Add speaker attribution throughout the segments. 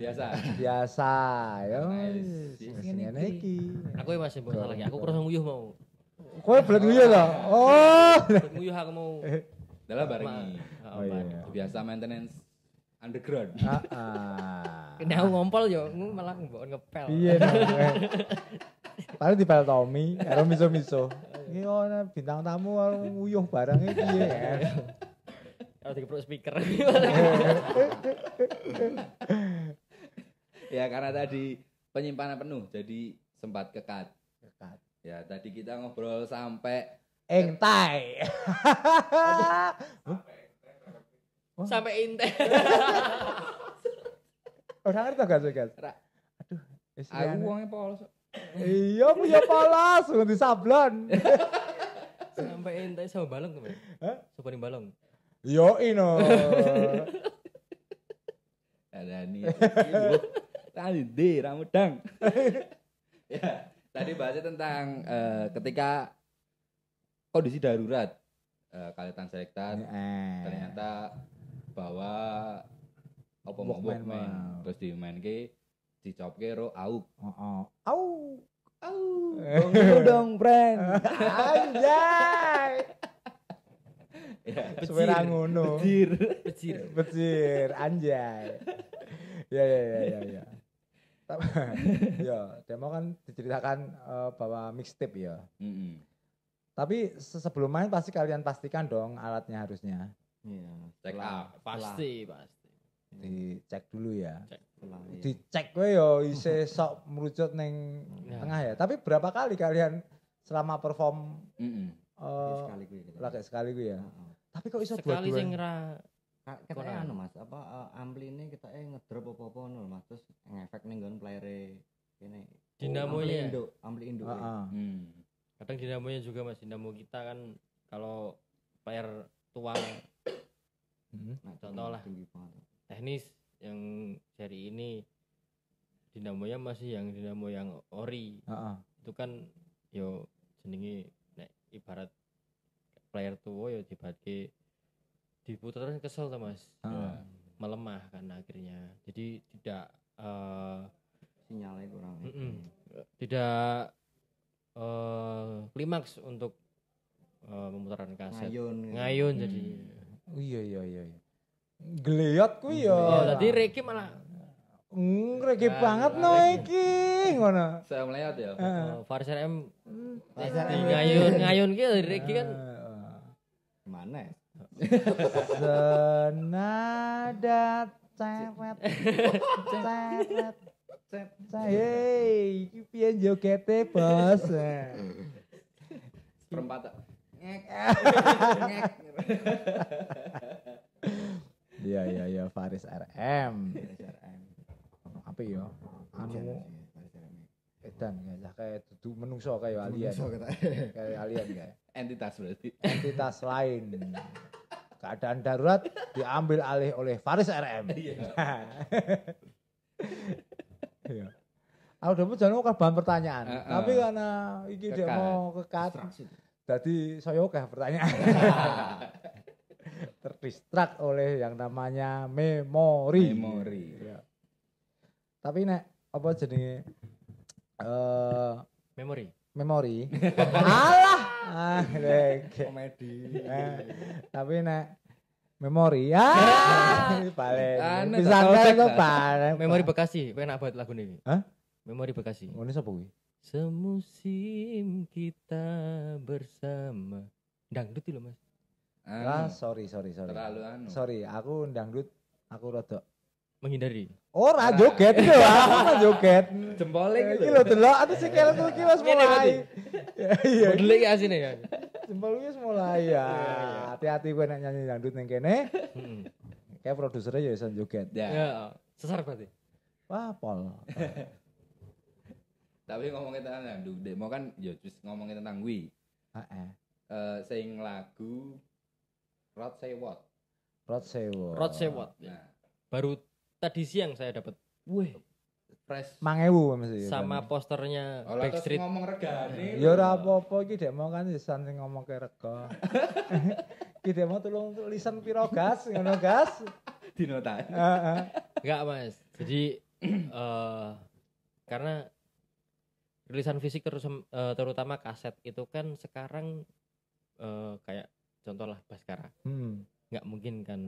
Speaker 1: biasa biasa ya ngene iki aku masih mbok salah aku kurang nguyuh mau
Speaker 2: kowe belum nguyuh lah oh nguyuh aku mau
Speaker 1: dalam barengi oh, oh iya, iya. biasa maintenance underground heeh ah, ah. nek aku ngompol yo malah mbok ngepel iya Paling di pel Tommy, karo miso-miso. Ini ono bintang tamu karo nguyuh barang iki piye. Kalau puluh speaker. ya karena tadi penyimpanan penuh jadi sempat kekat. Kekat. Ya tadi kita ngobrol sampai entai. oh, sampai ente. Orang ngerti gak sih guys? Aduh, aku uangnya polos. iya, punya polos, nganti sablon. sampai ente sama balong kemarin. Hah? Sopan balong. Yo ino. Ada nih kandi ramudang ya tadi bahasnya tentang uh, ketika kondisi darurat uh, kalitan selektan eh. ternyata bawa apa mau walkman terus dimainke ke ro auk oh, oh. au au dong dong friend
Speaker 2: anjay
Speaker 1: ya, pecir ngono. Pecir. Pecir. Pecir, anjay. ya ya ya ya ya. ya demo kan diceritakan uh, bahwa mixtape ya. Mm -hmm. Tapi sebelum main pasti kalian pastikan dong alatnya harusnya. Iya. Check up. Pasti pasti. Dicek dulu ya. Cek. Selang, iya. Dicek kowe yo ya, sok merucut neng ya. tengah ya. Tapi berapa kali kalian selama perform mm -hmm. uh, sekali gue. Lagi sekali gue ya. Uh -huh. Tapi kok iso dua-duanya? Sekali sing katanya anu mas apa uh, eh, ampli ini kita eh ngedrop apa apa nul mas terus ngefek nih gon player ini e, dinamo oh, ampli ya induk ampli induk uh -huh. ya. hmm. kadang dinamonya juga mas dinamo kita kan kalau player tua hmm. nah, contoh lah teknis yang seri ini dinamonya masih yang dinamo yang ori uh itu kan yo jenenge nek ibarat player tua yo dibagi diputar terus kesel tuh mas uh. ya, melemah karena akhirnya jadi tidak uh, sinyalnya kurang mm -mm, tidak uh, klimaks untuk uh, eh, pemutaran kaset ngayun gitu. ngayun gitu. jadi hmm. oh, iya, iya iya iya geliat ku ya oh, tadi Reki malah Mm, nah, banget no iki ngono. Saya melihat ya. Uh. Ah. Oh, Farser M. Hmm. Faris RM Ngayun ngayun ki gitu, Reki kan. Ah, Mana? Ya? Senada cewek, cewek, cewek, hey, kipian piye jogete bos perempat ngek iya iya iya Faris RM RM apa ya anu edan ya kayak dudu menungso kayak alien kayak alien kayak entitas berarti entitas lain keadaan darurat diambil alih oleh Faris RM. Iya. iya. Aku dapat jangan mau bahan pertanyaan, uh, uh. tapi karena ini dia mau kekat, jadi saya oke pertanyaan. Terdistrak oleh yang namanya memori. Memori. Ya. Tapi nek apa jenenge? uh, memori. Memori. Allah. ah iya, komedi nah, tapi nak memori ya paling ah. ah, bisa itu ah. paling memori Bekasi pengen buat lagu ini Hah? memori Bekasi oh ini siapa gue semusim kita bersama dangdut itu loh mas ah anu. sorry sorry sorry terlalu anu sorry aku dangdut aku rotok menghindari. Ora oh, joget lho, gitu, ora joget. Jempole iki lho. Iki lho delok atuh sikilku iki wis mulai. Iya. iya. Modele iki ya, asine ya. Jempol wis mulai ya. Hati-hati kowe nek nyanyi dangdut ning kene. Heeh. Hmm. Kayak produsernya ya iso joget. Ya. ya. Sesar berarti. Wah, pol. Tapi ngomongin tentang dangdut, mau kan ya wis ngomongin tentang wi. Heeh. Eh sing lagu Rod Sewot. Rod Sewot. Rod Sewot. Ya. Nah. Baru tadi siang saya dapat. Wih. Fresh. Mangewu mesti. Iya, Sama iya. posternya oh, Backstreet. ngomong regane. Ya ora apa-apa iki dek mau kan lisan sing ngomong ke rega. Iki dek mau tolong tulisan piro gas ngono gas. Dino Heeh. Enggak, Mas. Jadi uh, karena rilisan fisik terus eh, terutama kaset itu kan sekarang uh, kayak contoh lah Baskara. Hmm. enggak mungkin kan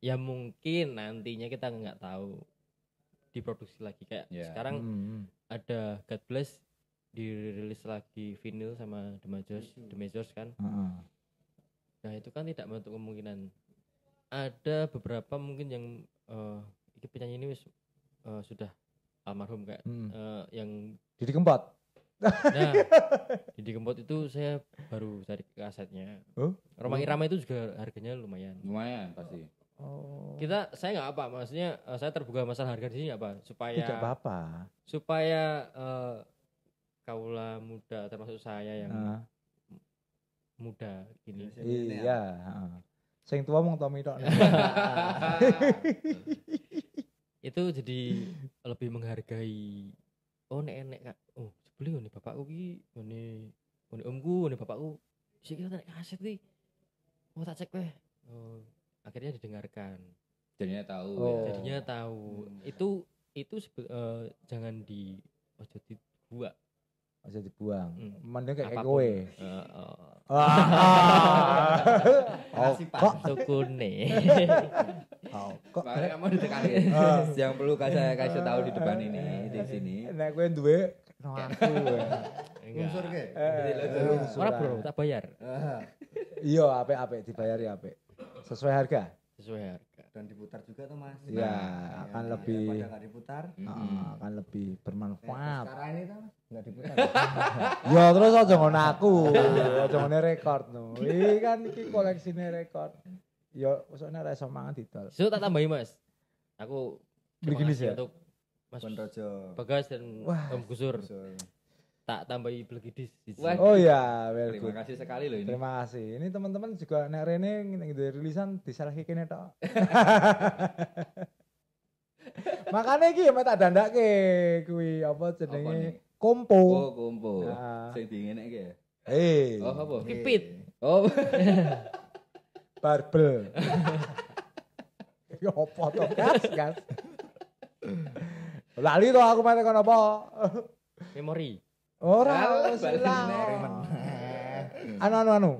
Speaker 1: ya mungkin nantinya kita nggak tahu diproduksi lagi kayak yeah. sekarang mm-hmm. ada God Bless dirilis lagi vinyl sama The Majors, The Majors kan. Mm -hmm. Nah itu kan tidak menutup kemungkinan ada beberapa mungkin yang uh, penyanyi ini uh, sudah almarhum kayak mm. uh, yang Didi Kempot. Nah, Didi Kempot itu saya baru cari kasetnya. Oh? Huh? Roma oh. Irama itu juga harganya lumayan. Lumayan pasti. Oh. Kita saya nggak apa, maksudnya eh, saya terbuka masalah harga di sini apa supaya tidak apa-apa. Supaya uh, kaula muda termasuk saya yang uh. muda gini. Iya, saya yang tua mau tomi dong Itu jadi lebih menghargai oh nek enek Kak. Oh, jebule ini bapakku ki ini ini omku ini bapakku. bisa kita nek kaset iki. Mau tak cek deh Oh akhirnya didengarkan jadinya tahu oh. ya. jadinya tahu hmm. itu itu uh, jangan di ojo dibuat dibuang. Hmm. mandek kayak Apapun. kowe. Heeh. oh, kok nih kok kamu ditekani. Yang ya. ah. perlu kasih kasih tahu di depan ah. ini, di sini. Nek kowe duwe no aku. Unsur ke? Eh. Eh. Ora bro, tak bayar. Iya, apik-apik dibayar ya apik sesuai harga sesuai harga dan diputar juga tuh mas ya, ya akan ya, lebih ya, diputar -hmm. akan lebih bermanfaat sekarang ini tuh nggak diputar ya terus aja ngono aku aja ngono rekor no ini kan ki koleksinya rekor ya maksudnya rasa mangan itu so tak tambahi mas aku begini sih ya? untuk Mas Bondojo. Bagas dan Wah, Om Gusur. Gusur tak tambahi belgidis. Oh iya, well Terima kasih sekali loh ini. Terima kasih. Ini teman-teman juga nek rene rilisan disalahke kene tok. Makane iki ya tak dandake kuwi apa jenenge kompo. Oh, kompo. Nah. Sing dingenekke ya. Eh. Oh, apa? Pipit. Oh. Barbel. Ya apa to, Gas, Gas. Lali to aku mate kono apa? Memori. Orang wis Anu anu anu.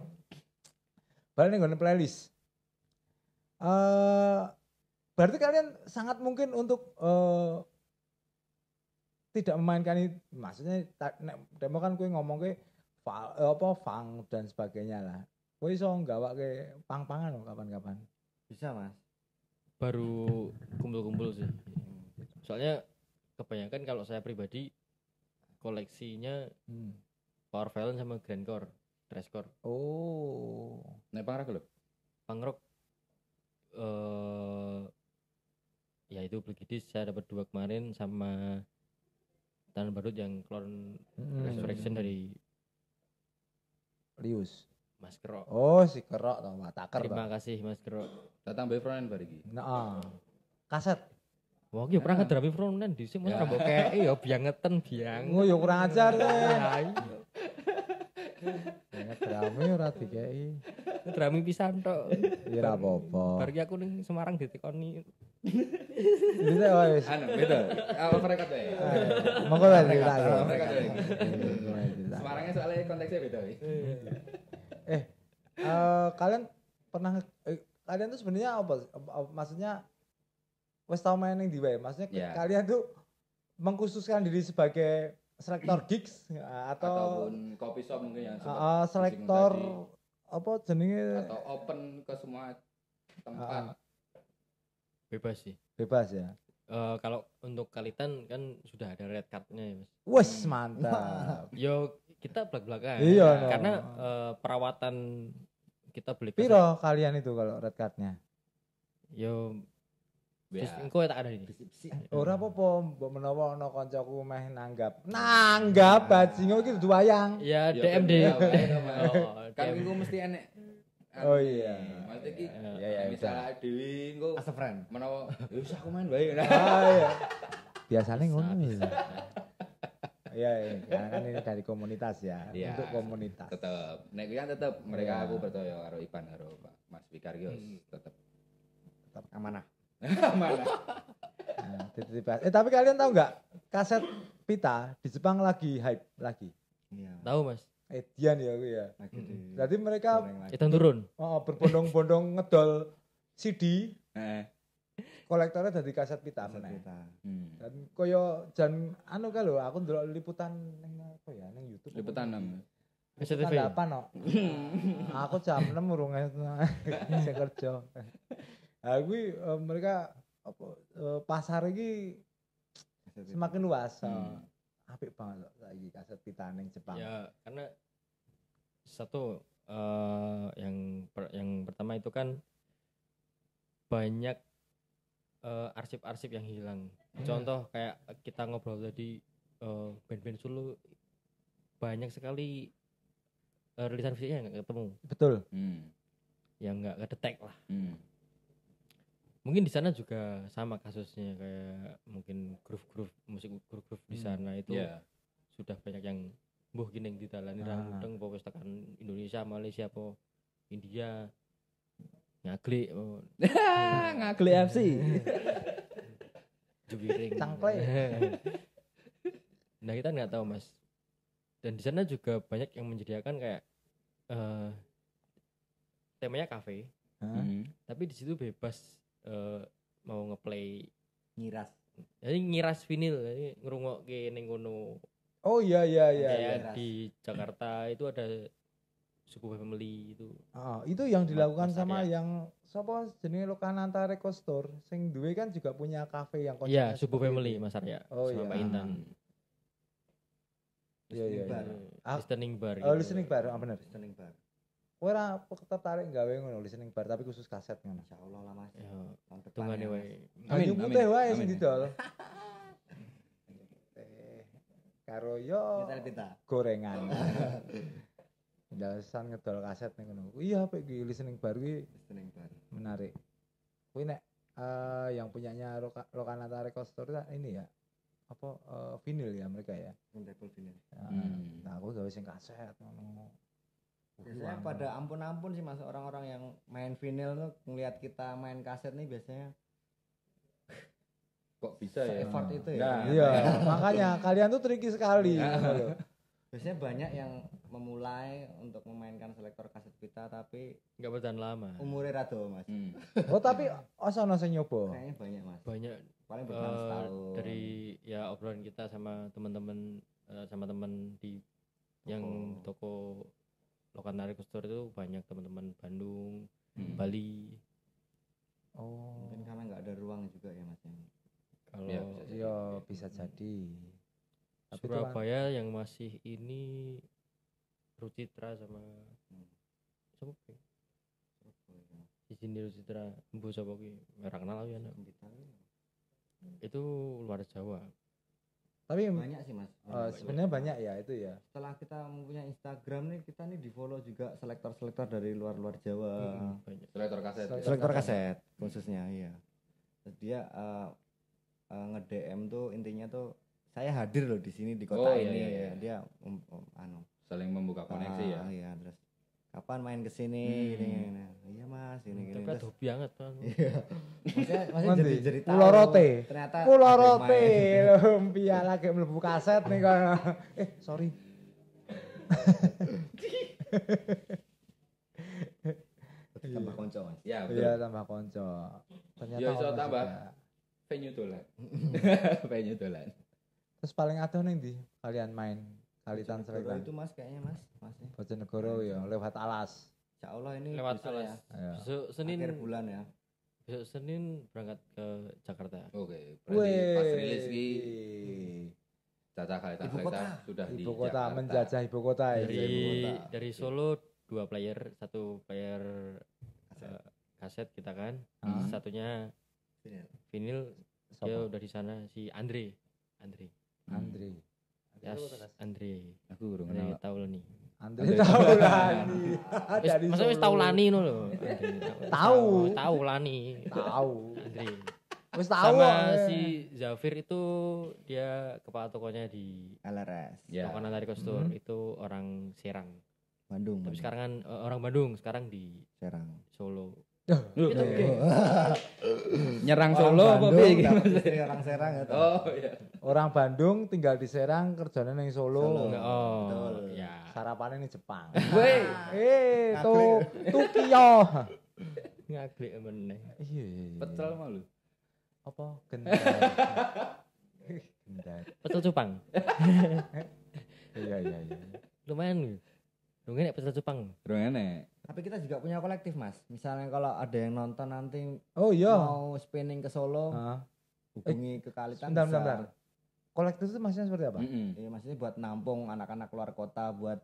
Speaker 1: Balik nih playlist. Uh, berarti kalian sangat mungkin untuk uh, tidak memainkan maksudnya demo kan kue ngomong kue fa, eh, apa fang dan sebagainya lah kue so nggak ke pang-pangan loh kapan-kapan bisa mas baru kumpul-kumpul sih soalnya kebanyakan kalau saya pribadi koleksinya hmm. Power Violence sama Grand Core, Trash Core. Oh. Nek pangrok lho. Pangrok eh uh, ya itu begitu saya dapat dua kemarin sama Tanah Barut yang Clone hmm. Resurrection dari Rius. Mas Kero. Oh, si Kero tau, Mataker. Terima kasih Mas Kero. Datang bae Fronen bariki. Heeh. Nah, ah. kaset. Wah, ki kurang ngedrami frontend di sini, ya. mbok kei eh, kayak, biangeten biang. Oh, ya kurang ajar deh. Ya, eh. ya iya. drami ora dikei. Drami pisan tok. Ya ora apa-apa. Bar aku ning Semarang ditekoni. Bisa wis. Anu, beda. Apa mereka tuh? Ya? Eh, monggo wae ditake. Iya, iya, Semarangnya soalnya konteksnya beda. Eh, kalian pernah kalian tuh sebenarnya apa maksudnya wes tau main di diwae. Maksudnya yeah. kalian tuh mengkhususkan diri sebagai selektor gigs ya, atau ataupun kopi shop mungkin yang ah, ah, uh, selektor apa jenenge atau open ke semua tempat. Uh, bebas sih. Bebas ya. Uh, kalau untuk kalitan kan sudah ada red cardnya ya mas. Wes hmm. mantap. Yo kita belak belakan. Iya. No. Karena uh, perawatan kita beli. Piro kalian itu kalau red cardnya? Yo Bis iya. engko tak ada ini. Eh, ora hmm. apa-apa, mbok menawa ana kancaku meh nanggap. Nanggap nah. bajingo iki dudu wayang. Iya, ya DMD. Iya, oh, kan minggu mesti enek. Kan oh iya. Maksudnya iki ya ya misalnya Dewi engko as a friend. Menawa ya wis aku main wae. Ah iya. Biasane ngono ya. Iya, karena kan ini dari komunitas ya, untuk komunitas. Tetap, nek kan tetap mereka aku percaya karo Ipan karo Mas Fikar ki hmm. tetap tetap amanah. Mana? Nah, Eh tapi kalian tahu nggak kaset pita di Jepang lagi hype lagi. Iya. Tahu mas? Edian eh, ya aku ya. Lagi di... Jadi hmm. mereka itu turun. Oh, oh berbondong-bondong ngedol CD. Eh. Kolektornya dari kaset pita kaset pita. Hmm. hmm. Dan koyo dan anu kalau aku dulu liputan neng apa ya ning YouTube. Liputan apa
Speaker 2: SCTV. Liputan
Speaker 1: no. aku jam 6 urung saya kerja nah gue uh, mereka apa uh, pasar ini semakin luas hmm. apik banget lagi kaset pitaneng Jepang ya karena satu uh, yang per, yang pertama itu kan banyak eh, arsip-arsip uh, yang hilang hmm. contoh kayak kita ngobrol tadi uh, band-band solo banyak sekali uh, rilisan fisiknya nggak ketemu betul hmm. yang nggak kedetek lah hmm mungkin di sana juga sama kasusnya kayak mungkin grup-grup musik grup-grup di hmm. sana hmm. itu yeah. sudah banyak yang buh gini di dalan ah. mudeng apa Indonesia Malaysia po India ngakli oh. ngaglik FC jubiring tangkle nah kita nggak tahu mas dan di sana juga banyak yang menyediakan kayak uh, temanya kafe hmm. tapi di situ bebas uh, mau ngeplay ngiras jadi ngiras vinil jadi ngerungok ke neng oh iya iya iya, iya di Jakarta itu ada suku family itu ah itu yang dilakukan sama ya. yang siapa jenis lokananta record store sing duwe kan juga punya kafe yang konsepnya ya suku family mas Arya oh, sama iya. Intan iya, iya, iya, Listening bar. Oh, listening bar. oh, ah, benar. Listening bar. Ora tertarik gawe ngono listening bar tapi khusus kaset ngono. Insyaallah lah Mas. Iya, ya, tahun Tungane wae. Amin. Putih wae sing didol. Karo yo gorengan. Ndasan ngedol kaset ning ngono. Iya apa iki listening bar kuwi listening bar. Menarik. Kuwi nek uh, yang punyanya Lokanata Record Store ini ya apa uh, vinil ya mereka ya. Label Nah, hmm. nah aku gawe sing kaset ngono biasanya Uang. pada ampun-ampun sih mas orang-orang yang main vinyl tuh ngelihat kita main kaset nih biasanya kok bisa ya effort itu ya nah, iya, iya. makanya kalian tuh tricky sekali nah. biasanya banyak yang memulai untuk memainkan selektor kaset kita tapi nggak bertahan lama umurnya rado mas hmm. oh tapi osono nasi nyobo kayaknya banyak mas banyak paling bertahan uh, setahun dari ya obrolan kita sama teman-teman uh, sama teman di
Speaker 2: toko. yang
Speaker 1: toko lokal tarik kustur itu banyak teman-teman Bandung hmm. Bali oh mungkin karena nggak ada ruang juga ya mas ya?
Speaker 2: kalau ya, bisa jadi, ya,
Speaker 1: bisa hmm. jadi. Tapi Surabaya itu, kan yang masih ini Rucitra sama hmm. siapa okay. izin di Rucitra Bu siapa merah kenal ya, ya itu luar Jawa tapi banyak sih mas uh, sebenarnya banyak ya itu ya setelah kita mempunyai Instagram nih kita nih di follow juga selektor selektor dari luar luar Jawa hmm, selektor kaset selektor, selektor kaset khususnya iya dia uh, eh, uh, eh, nge DM tuh intinya tuh saya hadir loh di sini di kota oh, iya, ini iya, iya. dia um, um, anu saling membuka koneksi uh, ya iya terus kapan main ke sini hmm. ini iya mas ini gini kan hobi banget iya Masih masih jadi jadi Pulau rote ternyata pulau rote lumpia lagi melebu kaset nih kan eh sorry tambah konco mas ya betul iya tambah konco ternyata ya so tambah venue dolan venue dolan terus paling atuh nih di kalian main Halitan Selatan. itu Mas kayaknya Mas, Mas. Bojonegoro ya lewat Alas. Insya Allah ini lewat besok Alas. Ya. Iya. Besok Senin akhir bulan ya. Besok Senin berangkat ke Jakarta. Oke, okay, berarti pas rilis ini Halitan ibu kota. sudah ibu kota, di menjajah ibu kota ya. Dari, ibu kota. dari Solo dua player, satu player kaset, uh, kaset kita kan, hmm. satunya vinil, vinil dia udah di sana si Andre, Andre. Andre. Yes, Andre. Aku urung kenal. Taulani. Andre Taulani. Dari Maksudnya wis Taulani ngono lho. Tahu. Taulani. Tahu. Andre. Wis tahu. Sama si Zafir itu dia kepala tokonya di LRS. Ya. Toko Nalari Kostur mm-hmm. itu orang Serang. Bandung. Tapi sekarang kan eh, orang Bandung, sekarang di Serang. Solo. Gitu, Nyerang Orang Solo apa piye Orang Serang ya Oh iya. Orang Bandung tinggal di Serang, kerjanya ning Solo. Solo. Oh. Betul. Iya. Sarapannya Sarapane ning Jepang. Weh, eh to Tokyo. Ngaglik ya, meneh. Iya iya iya. lu. Apa gendar. gendar. Jepang. cupang. Iya iya iya. Lumayan. Lumayan nek petrol Jepang. Lumayan nek tapi kita juga punya kolektif mas misalnya kalau ada yang nonton nanti oh iya mau spinning ke Solo ha? Eh, hubungi eh, ke Kalitan bentar, bisa. bentar, kolektif itu maksudnya seperti apa mm -hmm. ya, maksudnya buat nampung anak-anak luar kota buat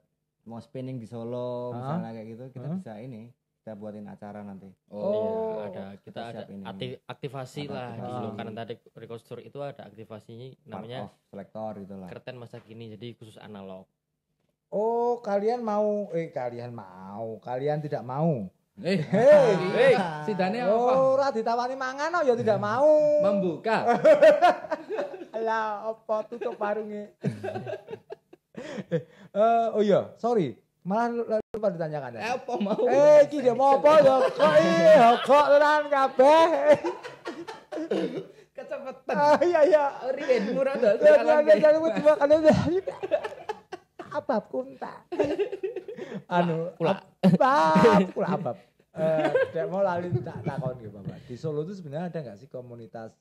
Speaker 1: mau spinning di Solo ha? misalnya kayak gitu kita ha? bisa ini kita buatin acara nanti oh, oh iya ada kita, kita ada ini. Aktif, aktivasi ada lah aktivasi. gitu karena tadi rekonstru itu ada aktivasinya namanya selektor gitu lah kerten masa kini jadi khusus analog Oh, kalian mau eh kalian mau, kalian tidak mau. Eh, hei, hey, eh, sidane apa? Oh, ora ditawani mangan oh, ya tidak eh, mau. Membuka. Lah, apa tutup warunge? eh, uh, oh iya, sorry. Malah lupa ditanyakan. Ya? Eh, apa mau? Eh, iki dia ya, mau apa ya? Kok iki eh, ya, kok tenan kabeh. Kecepetan. Ah, iya iya. Riwen murah dol. Ya, ya, ya, ya, abab kunta. anu pula, abab, pula, abab. Eh mau lali tak takon gitu Bapak. Di Solo itu sebenarnya ada nggak sih komunitas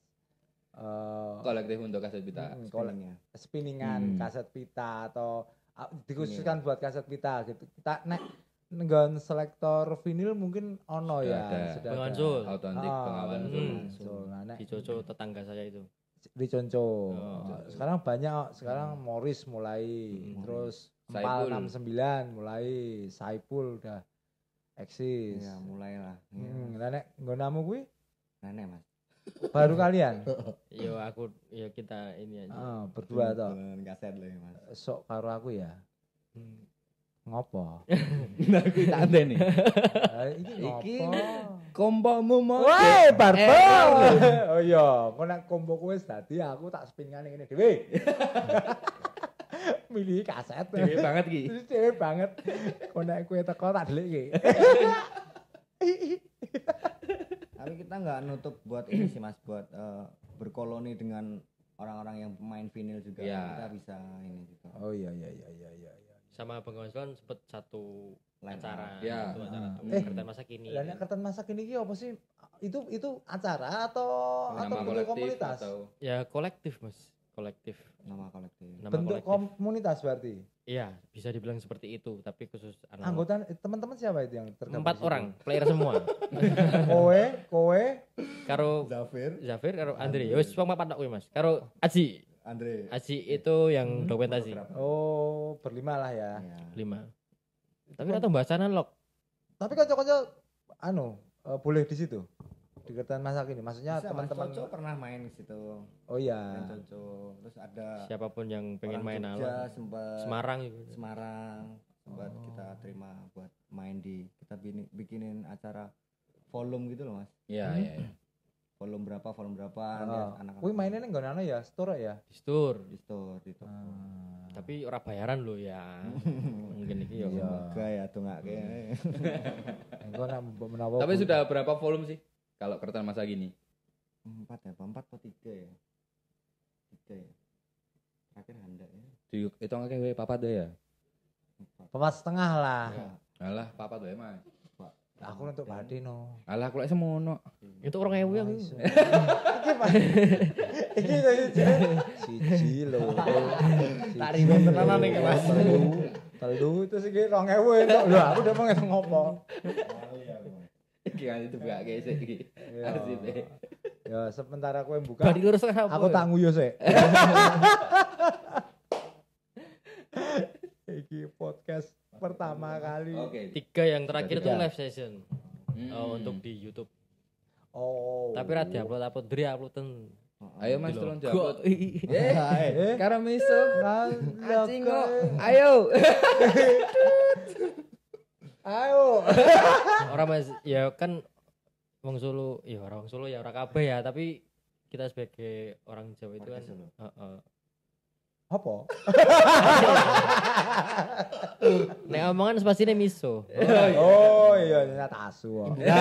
Speaker 1: uh, kolektif untuk kaset pita? Hmm, Spinningan hmm. kaset pita atau uh, dikhususkan buat kaset pita gitu. Kita nek nggon selektor vinil mungkin ono ya, ya ada. sudah pengansur autentik ah, pengawan pengawan hmm. nah, nek, tetangga saya itu Riconco. Oh, nah, sekarang banyak, sekarang hmm. Morris mulai, hmm. terus Empal sembilan mulai, Saipul udah eksis. Ya, mulailah. Ya. Hmm, nggak iya, nek kuwi? Nenek, Mas. Baru kalian? Yo iya, aku ya kita ini aja. Oh, berdua toh. Kaset lagi, Mas. Sok karo aku ya. Hmm ngopo? Nah, kuwi nih eh, ini iki kompomu mau. Woi, eh, barbel. Eh, oh iya, kau nak kombo kue tadi aku tak spinkan ini dewi Milih kaset. dewi banget ki dewi banget. Kok nek kowe teko tak dulu ki Tapi kita nggak nutup buat ini sih Mas buat uh, berkoloni dengan orang-orang yang main vinyl juga. Yeah. Kita bisa ini juga. Oh iya iya iya iya iya. iya sama Bang Osman sempat satu acara ya. satu acara uh, eh, kertas masa kini. dan kertas masa kini iki apa sih? Itu itu acara atau nama atau bentuk komunitas? Atau... Ya kolektif, Mas. Kolektif. Nama kolektif. Nama bentuk kolektif. komunitas berarti. Iya, bisa dibilang seperti itu, tapi khusus anak. Anggota eh, teman-teman siapa itu yang tergabung? Empat orang, player semua. kowe, kowe, karo Zafir, Zafir karo Andri. wes wong papat tok Mas. Karo Aji. Andre. Asik iya. itu yang hmm. dokumentasi. Oh, berlima lah ya. ya. Lima. Tapi atau bahasanan analog. Tapi kan cocok anu uh, boleh di situ di kertas masak ini maksudnya teman-teman Mas pernah main di situ oh iya Coco terus ada siapapun yang pengen main Jogja, sempat Semarang juga Semarang sempat oh. kita terima buat main di kita bikinin acara volume gitu loh mas iya hmm. iya ya volume berapa volume berapa oh. Ah. anak wih mainnya nih nggak ya store ya di store di store di toko ah. tapi orang bayaran lo ya mungkin ini ya iya. enggak ya tuh nggak kayak tapi sudah berapa volume sih kalau kertas masa gini empat ya empat atau tiga ya tiga ya terakhir handa ya di itu enggak kayak papat deh ya empat setengah lah ya. Alah, papat deh Mas. Aku untuk Pak Dino. Alah aku lek semono. Hmm. Itu orang ewu aku. Ya, iya. Iki Pak. Iki siji lho. Tak rimen tenanan iki Mas. Telu terus iki 2000 entuk lho aku udah mau ngomong. Iki kan itu buka guys iki. Arsipe. Iya. Ya sementara yang buka. Aku ya? tak nguyu sih. pertama kali. Oke. Okay. Tiga yang terakhir itu live session. Hmm. Oh, untuk di YouTube. Oh. Tapi ra diupload apa dri ten. Ayo Mas gitu tolong jawab. Eh, eh, eh. Karena miso. Anjing kok. Ayo. Ayo. Orang Mas ya kan wong Solo, ya orang Solo ya orang kabeh ya, tapi kita sebagai orang Jawa itu kan apa? Nek omongan ini miso. Oh iya, ini iya, oh, asu. Iya.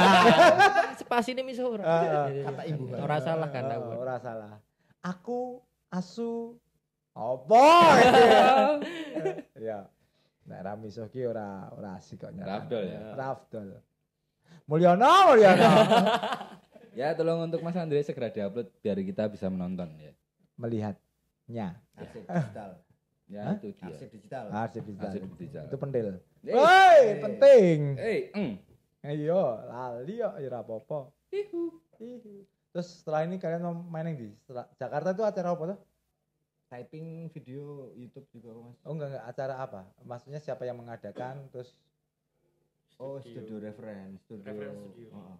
Speaker 1: Spasi ini miso ah, ah. Kata ibu. Iya, Orang salah kan aku. Ah, Orang salah. Aku asu apa? Ya. Nek ra miso ki ora ora asik kok. Rafdol ya. Rafdol. Mulyono, Mulyono. ya tolong untuk Mas Andre segera diupload biar kita bisa menonton ya. Melihat nya. Arsip ya. digital. Ya, Hah? itu dia. Arsip digital. Arsip digital. Arsip digital. Itu pentil. hey. penting. Eh, eng. Mm. lali yo ya apa-apa. Ihu. Ihu. Terus setelah ini kalian mau main yang di setelah, Jakarta itu acara apa tuh? Typing video YouTube juga mas. Oh enggak enggak acara apa? Maksudnya siapa yang mengadakan terus? Oh studio, reference, studio. Reference studio. Oh,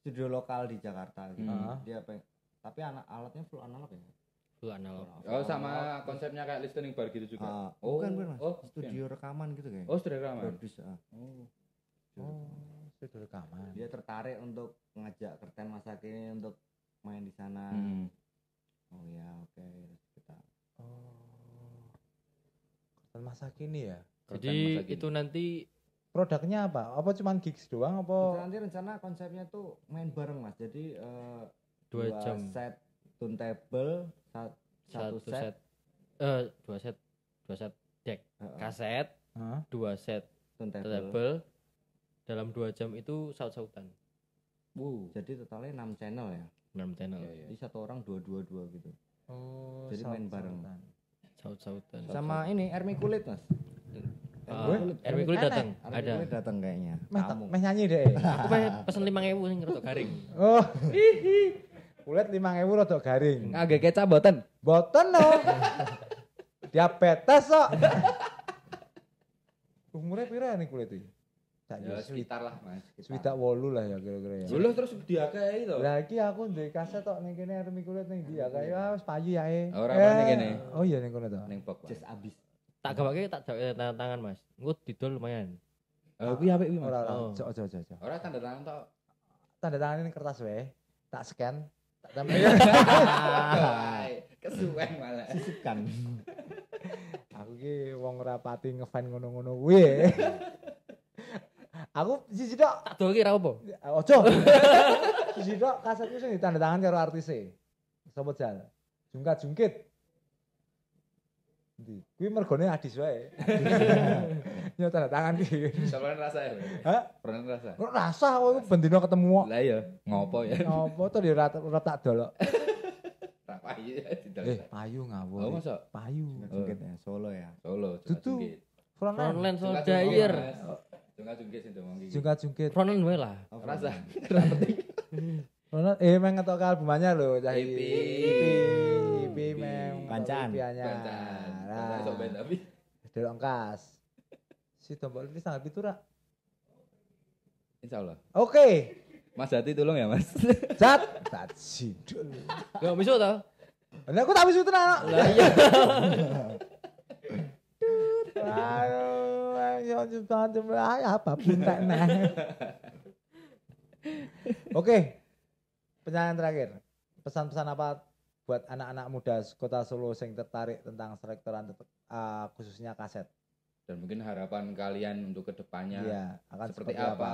Speaker 1: Studio lokal di Jakarta gitu. Hmm. Dia apa? Ya? Tapi anak alatnya full analog ya? analog. Oh, sama konsepnya kayak listening bar gitu juga. Uh, oh, bukan, bukan Mas. Oh, studio bukan. rekaman gitu kayak. Oh, studio rekaman. Produce, uh. Ah. Oh. Oh, studio rekaman. Dia tertarik untuk ngajak Kerten Mas ini untuk main di sana. Hmm. Oh ya, oke. Okay. Kita Oh. Kerten Mas ini ya. Kerten Jadi Mas itu nanti produknya apa? Apa cuman gigs doang apa? Nanti rencana konsepnya tuh main bareng Mas. Jadi uh, dua, dua jam. set turntable sat, satu, satu set, set uh, dua set dua set deck uh, uh. kaset uh. dua set turntable. turntable dalam dua jam itu saut-sautan wow uh, jadi totalnya enam channel ya enam channel yeah, yeah. jadi satu orang dua dua dua gitu oh jadi saut main bareng saut-sautan sama ini Ermi kulit mas Uh, ah, Ermi kulit datang, ada. Kulit datang kayaknya. Mas, nyanyi deh. Aku pengen pesen lima ribu yang kerutuk garing. Oh. Hihi kulit ribu rada garing. agak ah, kecap boten Boten no. Diabetes sok. umurnya pira nih kulit Tak ya, sekitar lah mas. Sekitar wolu lah ya kira-kira ya. Wolu terus diakai kayak itu. Lagi aku udah kasih tok nih kene kulit dia diakai ya payu ya eh. ning kene. Oh iya nih kulit tuh. Ning pok. Just abis. Tak gawake tak tanda tangan mas. Gue tidur lumayan. Eh kuwi orang. kuwi mas. Ora orang oh. orang, tanda tangan tau. Tanda tangan ini kertas weh. Tak scan. Sampai iya. kesuwen malah. Sisikan. aku ki wong ora pati ngefan ngono-ngono kuwi. aku siji tok tak dolki ra opo. Ojo. siji tok kasetku sing ditanda tangan karo artise. Sopo jal? Jungkat jungkit. Gue Kuwi mergone Adis wae. Nyo tanda tangan ki. Sampeyan rasa ya? Hah? Pernah ngerasa? Kok rasa kok ketemu Lah iya, ngopo ya? Ngopo to ya ora tak dolok. Ra payu ya Eh, payu ngawur. Oh, masa? Payu. Jungkit ya, Solo ya. Solo, Jungkit. Frontline Soldier. Jungkit sing dongong iki. Jungkit jungkit. Frontline wae lah. Rasa. Ra penting. Frontline eh mengetok album anyar lho cah iki. Bibi mem kancan. Kancan. sobat Si tombol ini sangat pitura. Insya Oke. Okay. Mas Jati tolong ya mas. Jat. Jat sidul. Gak bisa tau. Nah aku tak bisa tenang. Lah iya. Ya tak Oke. Pertanyaan terakhir. Pesan-pesan apa buat anak-anak muda kota Solo yang tertarik tentang selektoran uh, khususnya kaset dan mungkin harapan kalian untuk kedepannya iya, akan seperti, seperti apa,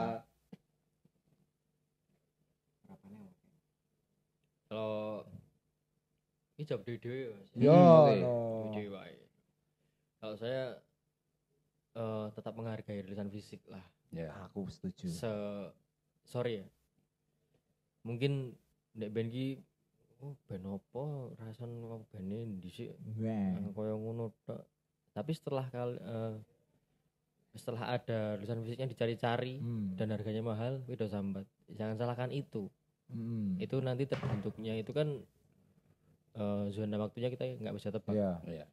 Speaker 1: apa? kalau ini jawab di dewi ya no. kalau saya uh, tetap menghargai tulisan fisik lah ya yeah. aku setuju Se sorry ya mungkin Dek Benki oh ben apa rasan wong bene dhisik kaya ngono tok tapi setelah kali uh, eh, setelah ada tulisan fisiknya dicari-cari hmm. dan harganya mahal itu sambat jangan salahkan itu hmm. itu nanti terbentuknya itu kan uh, zona waktunya kita nggak bisa tebak yeah. Yeah.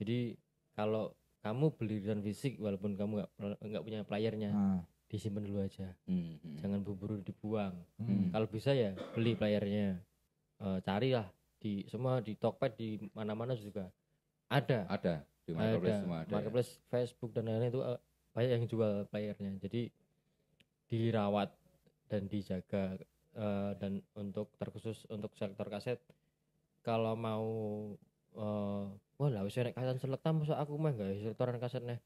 Speaker 1: jadi kalau kamu beli tulisan fisik walaupun kamu nggak nggak punya playernya ah. disimpan dulu aja hmm, hmm. jangan buru-buru dibuang hmm. kalau bisa ya beli playernya uh, eh, lah di semua di Tokped di mana-mana juga ada. Ada di marketplace ada. semua ada. Ya. Marketplace ya? Facebook dan lain-lain itu uh, banyak yang jual playernya. Jadi dirawat dan dijaga uh, dan untuk terkhusus untuk sektor kaset kalau mau uh, wah lah naik kaset selektam masa aku mah enggak sektoran kasetnya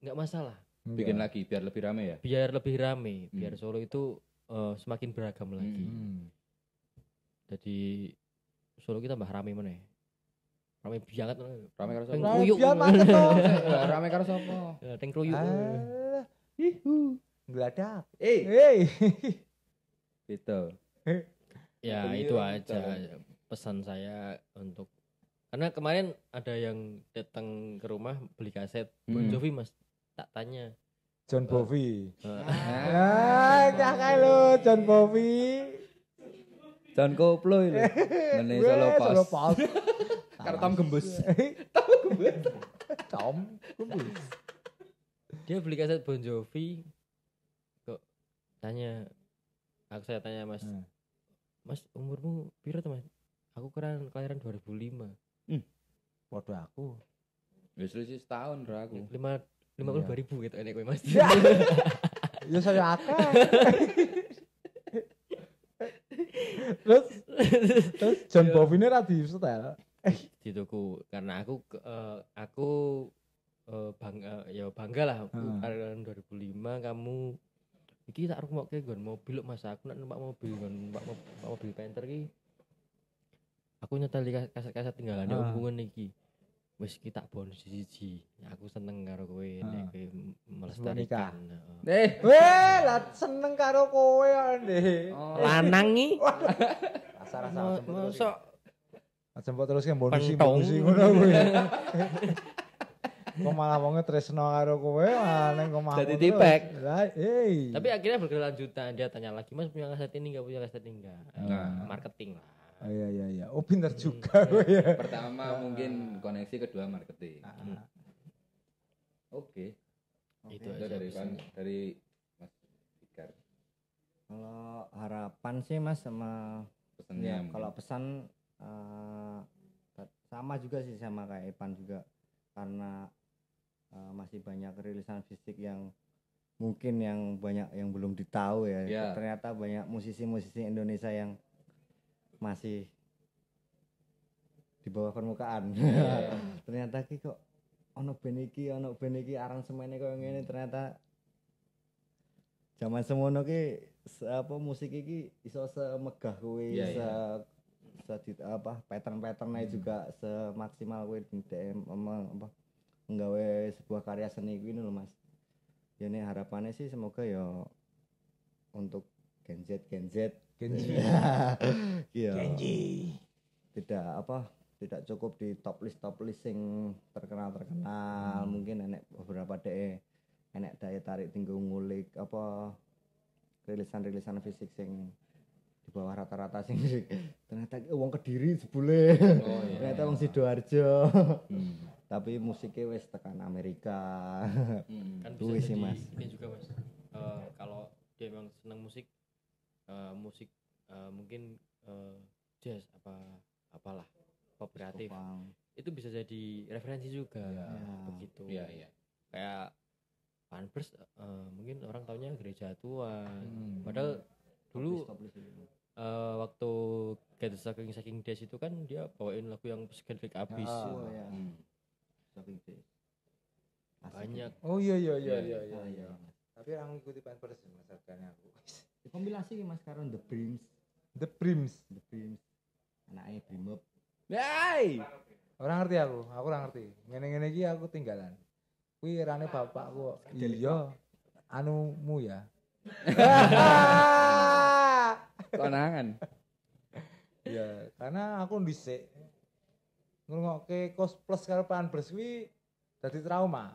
Speaker 1: nggak masalah bikin ya. lagi biar lebih rame ya biar lebih rame biar hmm. Solo itu uh, semakin beragam lagi hmm jadi Solo kita mbah rame ya rame banget eh, eh, rame karo sapa rame eh, banget to rame karo sapa teng kruyuk ihu gladak eh hey. gitu ya iya, itu aja pesan saya untuk karena kemarin ada yang datang ke rumah beli kaset hmm. Bon Jovi mas tak tanya John Bovi ah, ah, ah, ah, ah, ah, ah, ah, ah, ah, ah, ah, Don koplo lho. Ngene solo pas. Solo pas. Karo tam Gembus. tam Gembus. Tom Gembus. Dia beli kaset Bon Jovi kok tanya aku saya tanya Mas. Hmm. Mas umurmu piro Mas? Aku kurang kelahiran 2005. Hmm. Waduh aku. Wis sih setahun ra aku. 5 lima puluh ribu gitu enek kowe Mas. Ya, ya saya akeh. Terus terus John iya. Bovine ra di setel. Eh. Dituku karena aku uh, aku uh, bangga ya bangga lah hmm. Ah. 2005 kamu iki tak rumokke nggon mobil Mas aku nak numpak mobil nggon numpak mobil, mobil Panther iki aku nyetel kaset-kaset tinggalane ah. hubungan iki wis kita bonus siji aku seneng karo kowe ah. nek kowe melestarikan eh weh lah seneng karo kowe ya, ndek oh. lanang iki rasa-rasa mosok Jemput terus kan bonus sih bonus sih ngono kuwi. Kok malah wonge tresno karo kowe malah kok kok Dadi tipek. Tapi akhirnya berkelanjutan dia tanya lagi Mas punya kaset ini enggak punya kaset ini enggak. Nah. Marketing lah. Oh, iya iya iya. Oh pinter hmm, juga. Hmm. ya. Pertama nah. mungkin nah, nah. koneksi, kedua marketing. Nah. Oke. Okay. Itu aja dari pan, dari Mas Fikar. Kalau harapan sih Mas sama pesannya. Ya, kalau pesan uh, sama juga sih sama kayak Evan juga karena uh, masih banyak rilisan fisik yang mungkin yang banyak yang belum ditahu ya. Yeah. Ternyata banyak musisi-musisi Indonesia yang masih di bawah permukaan. Iya, iya. ternyata ki kok ono band iki, ono arang iki aransemene koyo ngene ternyata zaman semono ki apa musik iki iso semegah megah iya, yeah, se yeah. se apa pattern-patternnya hmm. juga semaksimal kowe di DM apa nggawe sebuah karya seni kuwi loh Mas. Ya harapannya sih semoga ya untuk Gen Z Gen Z Genji. Iya. iya. Genji. Tidak apa? Tidak cukup di top list top list yang terkenal terkenal. Hmm. Mungkin enek beberapa de enek daya tarik tinggal ngulik apa rilisan-rilisan fisik sing di bawah rata-rata sing ternyata uang kediri sebule oh, iya. ternyata uang sidoarjo hmm. tapi musiknya wes tekan Amerika hmm. kan bisa jadi, mas ini juga mas uh, kalau dia memang senang musik Eh, musik uh, mungkin uh, jazz apa apalah pop kreatif itu bisa jadi referensi juga ya. begitu ya, ya. kayak panpers uh, mungkin orang taunya gereja tua hmm. padahal dulu stop, Uh, waktu Get Saking Saking Days itu kan dia bawain lagu yang psychedelic abis ah, oh, ya. Hmm. Days banyak oh iya iya iya iya iya, iya. iya. Oh, iya. tapi orang ngikuti Pampers masalahnya aku Kombinasi kompilasi ini mas karo The Prims, The Prims, The anak anaknya Brimob Hey! Orang ngerti aku, aku orang ngerti. Ngene-ngene aja aku tinggalan. wih rane bapakku. Iya. mu ya. Konangan. ya, karena aku dhisik ngrungokke kos plus karo pan bersih jadi trauma.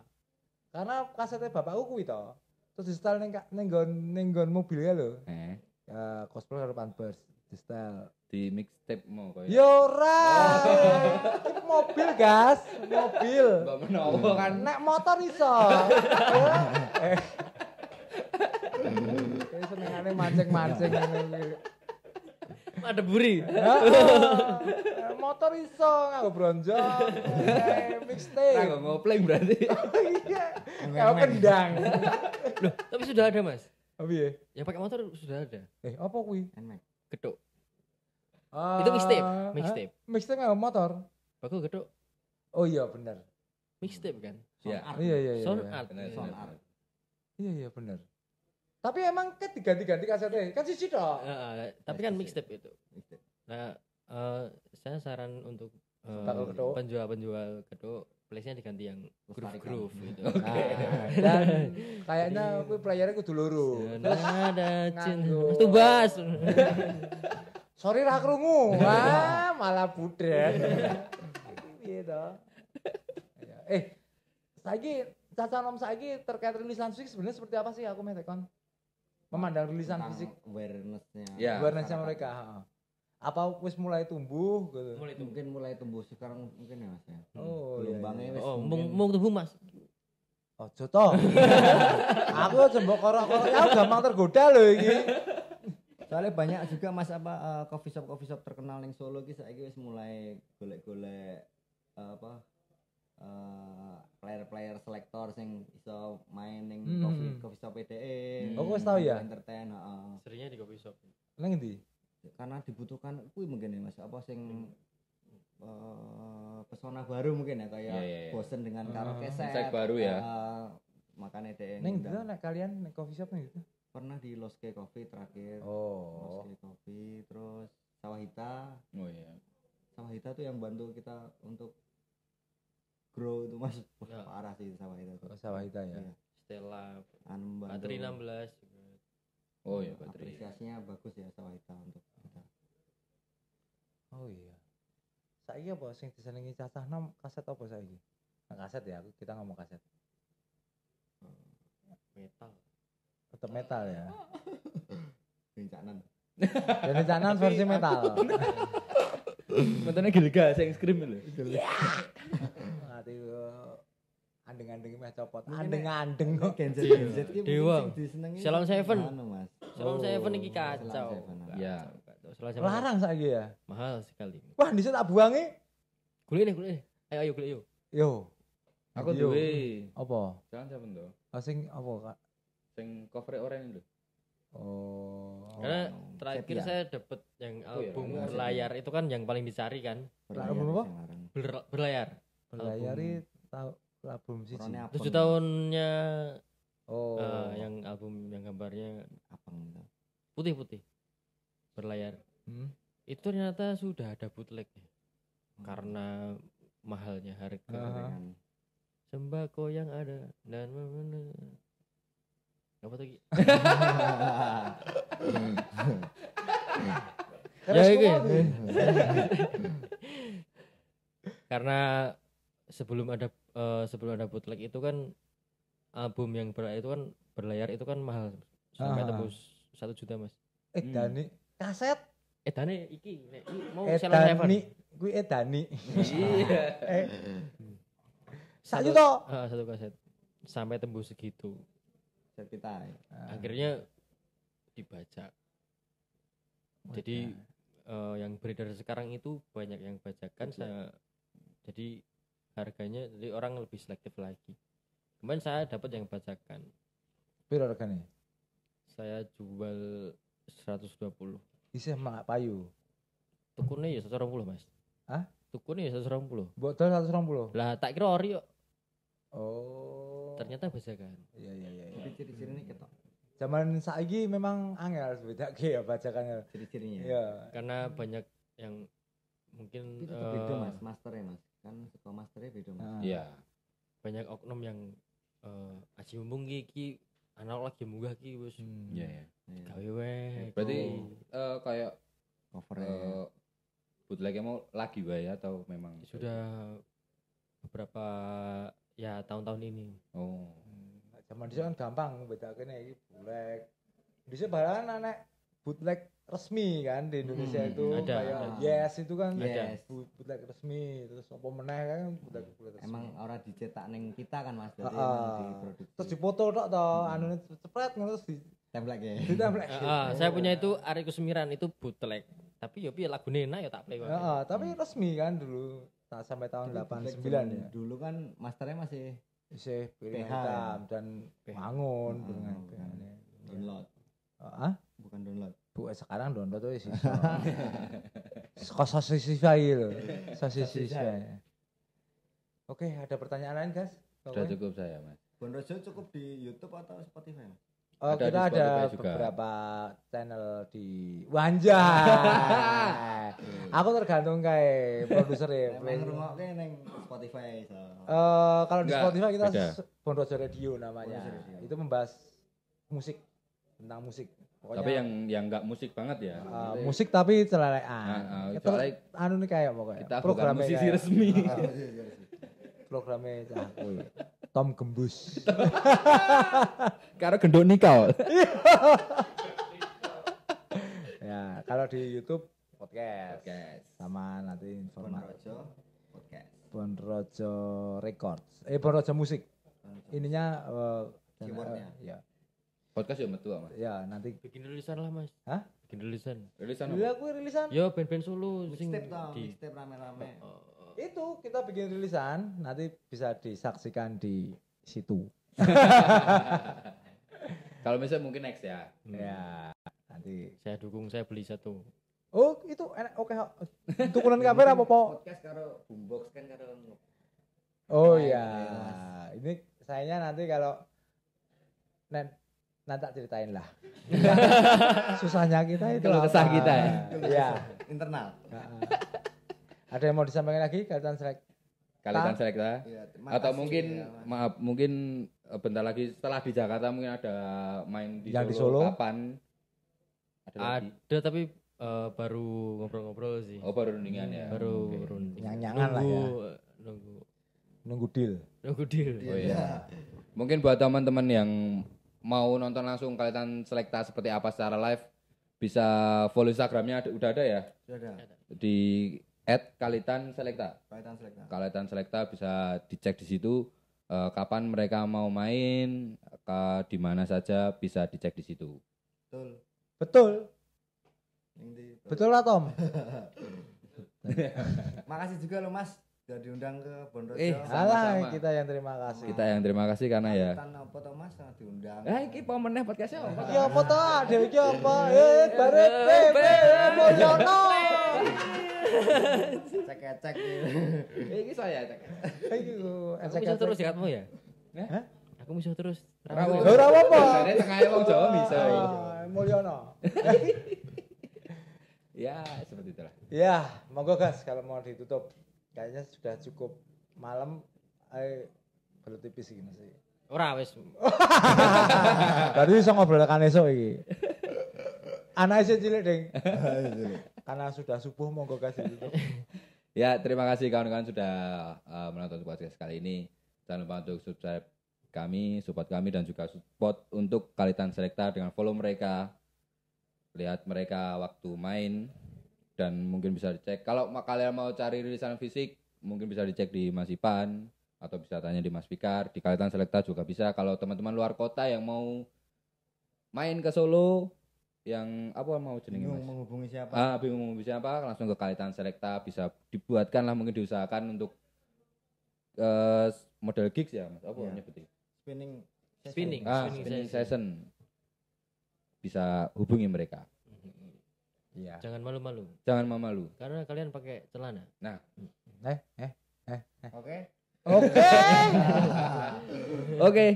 Speaker 1: Karena kasete bapakku kuwi to terus di setel neng neng gon neng gon mobilnya lo eh uh, cosplay karo pampers di style di mixtape mau kaya yora ya oh. mobil gas mobil mbak menowo hmm. kan naik motor iso eh senengane mancing-mancing ada buri. Motor iso nganggo bronjong eh, Mixtape. Nganggo ngopling berarti. Oh, iya. Nganggo kendang. Loh, tapi sudah ada, Mas. Apa oh, ya? Yang pakai motor sudah ada. Eh, apa kui? Getuk. Uh, ah. itu mixtape, mixtape. Mixtape nganggo motor. Bagus gedok Oh iya, benar. Mixtape kan? Iya. Iya, iya, iya. Sound iya. Sound art. Iya, iya, benar. Tapi emang kan diganti-ganti kasetnya, kan sih dong. tapi kan mixtape itu. Nah, uh, saya saran untuk uh, penjual-penjual kedok place diganti yang groove-groove gitu. Okay. Nah, dan kayaknya gue playernya gue loro. Nah, ada itu bas Sorry rak rungu Wah, malah budet. gitu iya. lagi eh, lagi Caca nom saiki terkait rilis langsung sebenarnya seperti apa sih aku metekon?
Speaker 2: memandang rilisan fisik
Speaker 1: awarenessnya ya. awarenessnya mereka kan apa wis mulai tumbuh gitu mulai tumbuh. mungkin mulai tumbuh sekarang mungkin ya mas ya oh gelombangnya iya, iya. oh mungkin... mau tumbuh mas oh, toh aku coba korok-korok aku gampang tergoda loh ini soalnya banyak juga mas apa uh, coffee shop coffee shop terkenal yang Solo gitu saya wis mulai golek-golek uh, apa player eh, player-player selektor sing iso main ning hmm. coffee, coffee shop PDE. E, hmm. Oh, wis tau ya? Entertain, heeh. Uh, Seringnya di coffee shop. Nang endi? Karena dibutuhkan kuwi mungkin ya Mas, apa sing uh, pesona baru mungkin ya kayak yeah, yeah, yeah. bosen dengan ah. karaoke set. set. baru ya. Uh, eh, makanya e DE. Neng dulu nek kalian nang coffee shop nih gitu? Pernah di Loske Coffee terakhir. Oh. Loske Coffee terus Sawahita. Oh iya. Yeah. Sawahita tuh yang bantu kita untuk Grow itu mas wah, ya. parah sih sawah itu sawah itu ya, ya. Stella anu Bateri 16 juga. oh iya bateri apresiasinya bagus ya sawah itu untuk kita oh iya saya apa sing disenengi cacah nom kaset apa saya nah, kaset ya kita ngomong kaset metal tetap metal ya rencanan rencanan versi metal Matanya gilga, saya scream loh copot. Andeng-andeng kok Gen Z iya. Gen Z iki dewa. Shalom Seven. Anu, Shalom oh, Seven iki kacau. Ya. Larang saiki ya. Mahal sekali. Wah, dhisik tak buangi. Golek nih, golek nih. Ayo ayo golek yo. Yo. Aku duwe. Apa? Jangan Seven to. Asing oh, apa, Kak? Sing cover orange lho. Oh. Karena anu, terakhir saya dapat yang oh, iya, album berlayar itu kan yang paling dicari kan. Berlayar. Ber berlayar. Berlayar tahu album sih tujuh tahunnya oh uh, yang album yang gambarnya apa putih putih berlayar hmm? itu ternyata sudah ada bootleg ya, hmm. karena mahalnya harga uh ah. -huh. sembako yang ada dan mana apa lagi ya, ya. karena sebelum ada uh, sebelum ada bootleg itu kan album yang berlayar itu kan berlayar itu kan mahal sampai Aha. tembus satu juta mas. Eh hmm. Dani kaset? Eh Dani iki nek mau eh, Dani, gue eh Dani. Iya. eh. Hmm. Satu, juta uh, satu kaset sampai tembus segitu. Kita. Uh. Akhirnya dibaca. jadi uh, yang beredar sekarang itu banyak yang bajakan. Saya, jadi harganya jadi orang lebih selektif lagi kemarin saya dapat yang bajakan berapa harganya saya jual 120 isi mak payu tukurnya ya 120 mas Ah? tukurnya ya 120 botol 120 lah tak kira ori yuk oh ternyata bajakan iya iya iya tapi iya. ciri-ciri ini ketok zaman saiki memang angel beda ya bajakannya ciri-cirinya iya karena banyak yang mungkin itu uh, eh, beda mas masternya mas kan suka masternya beda mas uh, iya banyak oknum yang uh, aji mumpung ki anak lagi munggah ki bos, hmm. ya ya gawe berarti uh, kayak cover uh, lagi mau lagi bay ya, atau memang ya sudah beberapa ya tahun-tahun ini oh hmm. dulu kan gampang beda kene ini bootleg di sebaran anak bootleg resmi kan di Indonesia hmm, itu hmm, ada, kayak ada. yes itu kan yes. butlek resmi terus apa meneh kan butlek iya. resmi emang orang dicetak neng kita kan mas jadi diproduksi terus dipoto tok to hmm. anu cepet terus di templek ya di templek uh, uh, saya punya itu Ari Kusmiran itu butlek tapi yopi piye lagune enak ya tak play uh, tapi hmm. resmi kan dulu tak sampai tahun delapan sembilan ya dulu kan masternya masih masih piring hitam ya? dan bangun hmm, dengan download ah bukan download Bu eh, sekarang download tuh sih. Kok sosisifai loh. Oke, ada pertanyaan lain, guys? Sudah cukup saya, Mas. Bondrojo cukup di YouTube atau Spotify? Oh, ada kita ada juga. beberapa channel di Wanja. aku tergantung kayak produser ya. Emang rumahnya neng Spotify. So. Uh, kalau di Spotify kita Bondrojo Radio namanya. Radio. Itu membahas musik tentang musik. Pokoknya, tapi yang yang nggak musik banget ya. Uh, musik tapi celelean. Nah, uh, ah, kita celelek, anu nih kayak pokoknya. Kita program musisi kayak, resmi. Uh, programnya aku ya. Tom Gembus. Karena gendok nikal. ya, kalau di YouTube podcast. podcast. Sama nanti informasi. Bonrojo podcast. Bonrojo Records. Eh Bonrojo Musik. Ininya uh, keywordnya. Uh, ya. Podcast ya metu Mas. Ya, nanti bikin rilisan lah Mas. Hah? Bikin rilisan. Rilisan. Iya, aku rilisan. Yo band-band solo sing step tau, di... step rame-rame. Uh, uh, Itu kita bikin rilisan, nanti bisa disaksikan di situ. Kalau misalnya mungkin next ya. Hmm. Ya, nanti saya dukung, saya beli satu. Oh, itu enak. Oke, okay. tukunan kamera apa po? Podcast karo boombox kan karo Oh nah, ya. iya. Ini sayangnya nanti kalau nen Nanti tak ceritain lah. Susahnya kita itu Kalau kesah kita ya. Iya. Internal. Ada yang mau disampaikan lagi Kalitan selek? Kalitan selek Ya, Atau mungkin ya, maaf mungkin eh, bentar lagi setelah di Jakarta mungkin ada main di, yang Solo, di Solo kapan? Ada, ada tapi eh, baru ngobrol-ngobrol sih. Oh baru rundingan ya. Hmm, baru okay. rundingan. Nyang-nyangan lah ya. Eh, nunggu nunggu deal. Nunggu deal. Oh iya. iya. Mungkin buat teman-teman yang mau nonton langsung kalian selekta seperti apa secara live bisa follow Instagramnya ada, udah ada ya? Sudah ada. Di at Kalitan Selekta. Kalitan Selekta. Kalitan Selekta bisa dicek di situ uh, kapan mereka mau main, ke di mana saja bisa dicek di situ. Betul. Betul. Betul lah Tom. Makasih juga lo Mas sudah diundang ke Bondojo. Eh, alah kita yang terima kasih. Kita yang terima kasih karena ya. Tanah foto Mas nah, diundang. Eh, iki meneh podcastnya eh, apa? to? foto, iki apa? Eh, eh, eh bareng Mulyono. Cek cek. Eh, iki saya cek. aku cek cek. terus dekatmu ya, ya? Hah? Aku bisa terus. Ora apa-apa. Jane tengah wong Jawa ah, bisa. Mulyono. Ya, seperti itulah. Ya, monggo gas kalau mau ditutup kayaknya sudah cukup malam eh perlu tipis ini mesti.
Speaker 2: Ora wis. Berarti iso ngobrol kan esok iki.
Speaker 1: Anak sih cilik ding. Karena sudah subuh monggo kasih itu. ya terima kasih kawan-kawan sudah eh, menonton podcast kali ini. Jangan lupa untuk subscribe kami, support kami dan juga support untuk Kalitan Selekta dengan follow mereka. Lihat mereka waktu main, dan mungkin bisa dicek. Kalau kalian mau cari rilisan fisik, mungkin bisa dicek di Mas Ipan atau bisa tanya di Mas Fikar, di Kalitan Selekta juga bisa. Kalau teman-teman luar kota yang mau main ke Solo yang apa mau jenenge Mas? menghubungi siapa? Ah, bingung menghubungi siapa? Langsung ke Kalitan Selekta bisa dibuatkan lah mungkin diusahakan untuk uh, model gigs ya Mas. Apa namanya? Spinning Spinning, ah, spinning, spinning session. session. Bisa hubungi mereka. Iya. Jangan malu-malu. Jangan malu-malu. Karena kalian pakai celana. Nah. Eh, eh, eh, eh. Oke. Oke. Oke.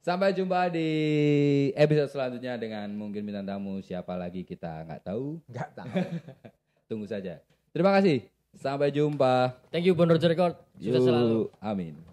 Speaker 1: Sampai jumpa di episode selanjutnya dengan mungkin bintang tamu siapa lagi kita nggak tahu. Nggak tahu. Tunggu saja. Terima kasih. Sampai jumpa. Thank you Bondor Record. Sudah selalu. Amin.